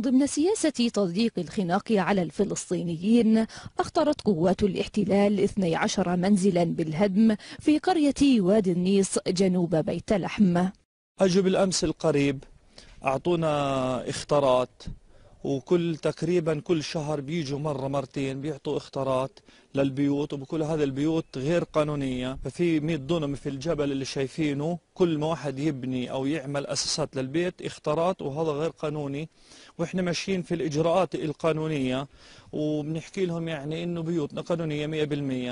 ضمن سياسة تضييق الخناق على الفلسطينيين أخطرت قوات الاحتلال 12 منزلا بالهدم في قرية وادي النيص جنوب بيت لحم أجوا بالأمس القريب أعطونا اختارات وكل تقريبا كل شهر بيجوا مرة مرتين بيعطوا اختارات للبيوت وبكل هذه البيوت غير قانونية ففي 100 دونم في الجبل اللي شايفينه كل ما واحد يبني أو يعمل أساسات للبيت اختراط وهذا غير قانوني وإحنا ماشيين في الإجراءات القانونية وبنحكي لهم يعني إنه بيوتنا قانونية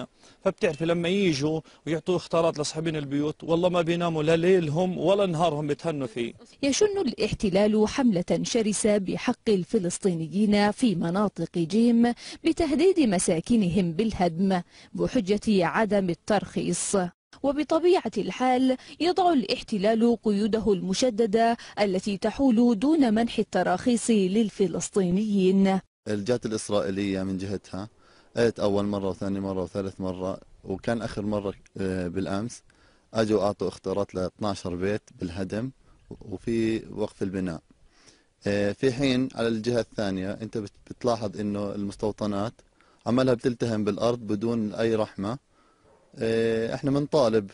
100% فبتعرف لما يجوا ويعطوا اختراط لاصحابين البيوت والله ما بيناموا لا ليلهم ولا نهارهم بتهنوا فيه يشن الاحتلال حملة شرسة بحق الفلسطينيين في مناطق جيم بتهديد مساكنهم بالهدم بحجة عدم الترخيص وبطبيعة الحال يضع الاحتلال قيوده المشددة التي تحول دون منح التراخيص للفلسطينيين الجهات الإسرائيلية من جهتها قالت أول مرة وثاني مرة وثالث مرة وكان آخر مرة آه، بالأمس أجوا أعطوا اختيارات ل 12 بيت بالهدم وفي وقف البناء آه، في حين على الجهة الثانية أنت بتلاحظ أنه المستوطنات عمالها بتلتهم بالأرض بدون أي رحمة آه، احنا بنطالب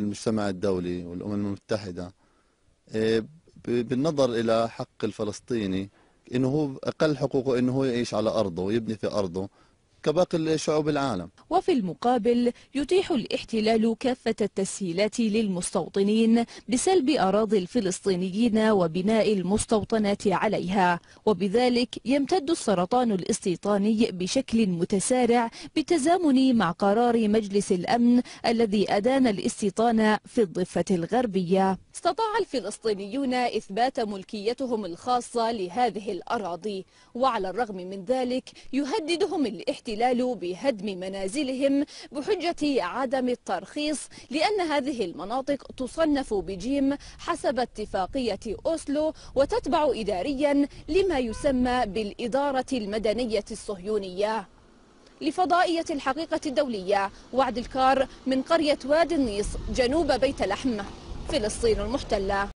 المجتمع الدولي والامم المتحده آه، بالنظر الى حق الفلسطيني انه هو اقل حقوقه انه هو يعيش على ارضه ويبني في ارضه كباقي شعوب العالم وفي المقابل يتيح الاحتلال كافة التسهيلات للمستوطنين بسلب أراضي الفلسطينيين وبناء المستوطنات عليها وبذلك يمتد السرطان الاستيطاني بشكل متسارع بالتزامن مع قرار مجلس الأمن الذي أدان الاستيطان في الضفة الغربية استطاع الفلسطينيون إثبات ملكيتهم الخاصة لهذه الأراضي وعلى الرغم من ذلك يهددهم الاحتلال الاحتلال بهدم منازلهم بحجة عدم الترخيص لأن هذه المناطق تصنف بجيم حسب اتفاقية أوسلو وتتبع إداريا لما يسمى بالإدارة المدنية الصهيونية لفضائية الحقيقة الدولية وعد الكار من قرية واد النيص جنوب بيت لحم فلسطين المحتلة